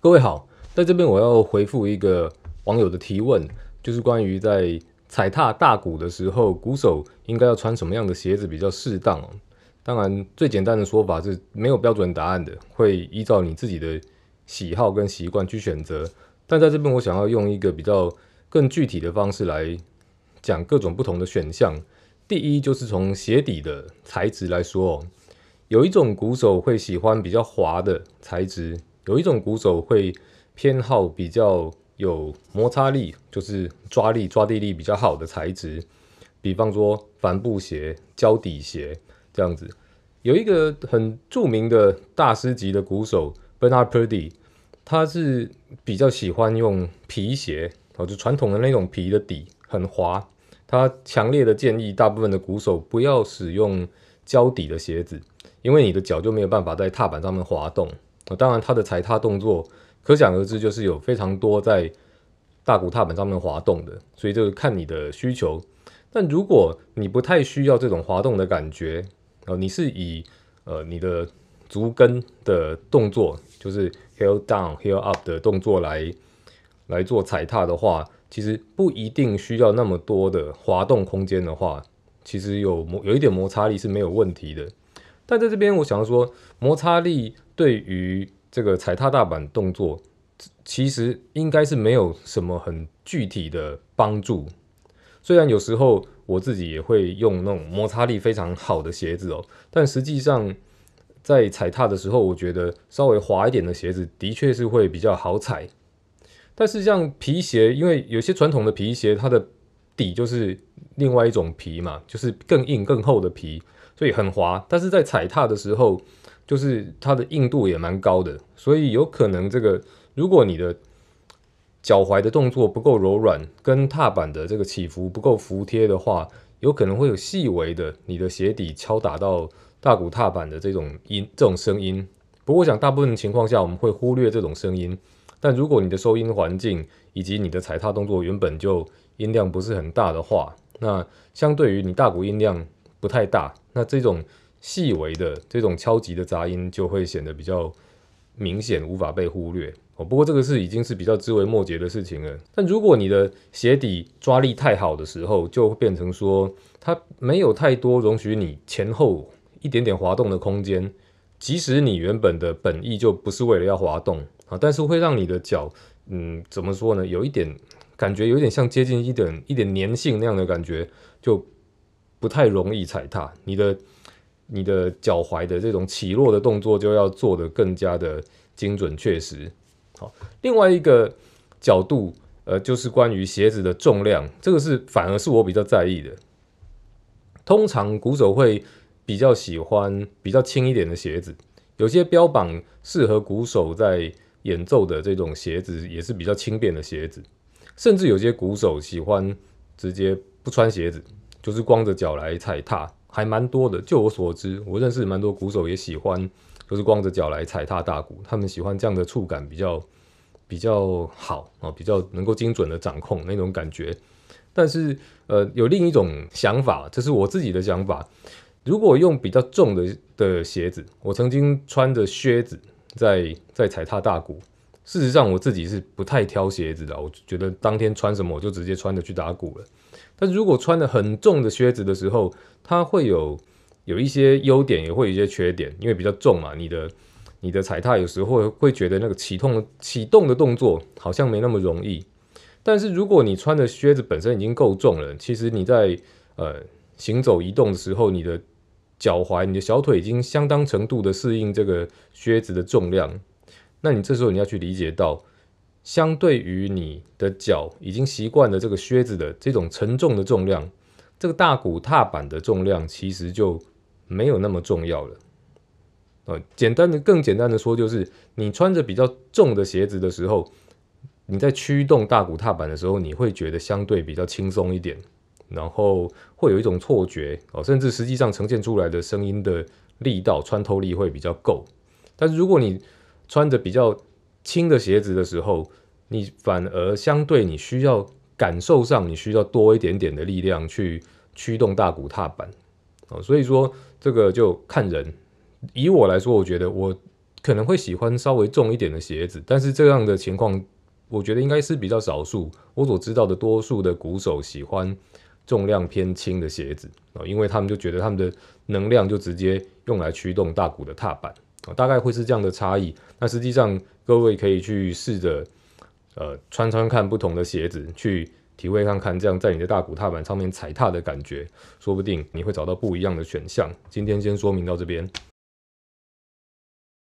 各位好，在这边我要回复一个网友的提问，就是关于在踩踏大鼓的时候，鼓手应该要穿什么样的鞋子比较适当？当然，最简单的说法是没有标准答案的，会依照你自己的喜好跟习惯去选择。但在这边，我想要用一个比较更具体的方式来讲各种不同的选项。第一，就是从鞋底的材质来说哦，有一种鼓手会喜欢比较滑的材质。有一种鼓手会偏好比较有摩擦力，就是抓力、抓地力比较好的材质，比方说帆布鞋、胶底鞋这样子。有一个很著名的大师级的鼓手 Bernard p u r d i 他是比较喜欢用皮鞋，哦，就传统的那种皮的底很滑。他强烈的建议大部分的鼓手不要使用胶底的鞋子，因为你的脚就没有办法在踏板上面滑动。哦、当然，它的踩踏动作可想而知，就是有非常多在大鼓踏板上面滑动的，所以这个看你的需求。但如果你不太需要这种滑动的感觉，呃，你是以呃你的足跟的动作，就是 heel down、heel up 的动作来来做踩踏的话，其实不一定需要那么多的滑动空间的话，其实有摩有一点摩擦力是没有问题的。但在这边，我想说，摩擦力对于这个踩踏大板动作，其实应该是没有什么很具体的帮助。虽然有时候我自己也会用那种摩擦力非常好的鞋子哦，但实际上在踩踏的时候，我觉得稍微滑一点的鞋子的确是会比较好踩。但是像皮鞋，因为有些传统的皮鞋，它的底就是。另外一种皮嘛，就是更硬更厚的皮，所以很滑。但是在踩踏的时候，就是它的硬度也蛮高的，所以有可能这个，如果你的脚踝的动作不够柔软，跟踏板的这个起伏不够服帖的话，有可能会有细微的你的鞋底敲打到大鼓踏板的这种音，这种声音。不过我想，大部分情况下我们会忽略这种声音。但如果你的收音环境以及你的踩踏动作原本就音量不是很大的话，那相对于你大鼓音量不太大，那这种细微的这种敲击的杂音就会显得比较明显，无法被忽略哦。不过这个是已经是比较枝微末节的事情了。但如果你的鞋底抓力太好的时候，就会变成说它没有太多容许你前后一点点滑动的空间，即使你原本的本意就不是为了要滑动啊，但是会让你的脚，嗯，怎么说呢，有一点。感觉有点像接近一点一点粘性那样的感觉，就不太容易踩踏。你的你的脚踝的这种起落的动作就要做的更加的精准确实。好，另外一个角度，呃，就是关于鞋子的重量，这个是反而是我比较在意的。通常鼓手会比较喜欢比较轻一点的鞋子，有些标榜适合鼓手在演奏的这种鞋子，也是比较轻便的鞋子。甚至有些鼓手喜欢直接不穿鞋子，就是光着脚来踩踏，还蛮多的。就我所知，我认识蛮多鼓手也喜欢，就是光着脚来踩踏大鼓。他们喜欢这样的触感比较比较好啊，比较能够精准的掌控那种感觉。但是，呃，有另一种想法，这是我自己的想法。如果用比较重的的鞋子，我曾经穿着靴子在在踩踏大鼓。事实上，我自己是不太挑鞋子的。我觉得当天穿什么，我就直接穿着去打鼓了。但如果穿的很重的靴子的时候，它会有有一些优点，也会有一些缺点，因为比较重嘛，你的你的踩踏有时候会觉得那个启动启动的动作好像没那么容易。但是如果你穿的靴子本身已经够重了，其实你在呃行走移动的时候，你的脚踝、你的小腿已经相当程度的适应这个靴子的重量。那你这时候你要去理解到，相对于你的脚已经习惯了这个靴子的这种沉重的重量，这个大鼓踏板的重量其实就没有那么重要了。呃，简单的更简单的说，就是你穿着比较重的鞋子的时候，你在驱动大鼓踏板的时候，你会觉得相对比较轻松一点，然后会有一种错觉哦，甚至实际上呈现出来的声音的力道穿透力会比较够。但是如果你穿着比较轻的鞋子的时候，你反而相对你需要感受上，你需要多一点点的力量去驱动大鼓踏板。哦，所以说这个就看人。以我来说，我觉得我可能会喜欢稍微重一点的鞋子，但是这样的情况，我觉得应该是比较少数。我所知道的，多数的鼓手喜欢重量偏轻的鞋子。哦，因为他们就觉得他们的能量就直接用来驱动大鼓的踏板。大概会是这样的差异。那实际上，各位可以去试着，呃，穿穿看不同的鞋子，去体会看看这样在你的大骨踏板上面踩踏的感觉，说不定你会找到不一样的选项。今天先说明到这边。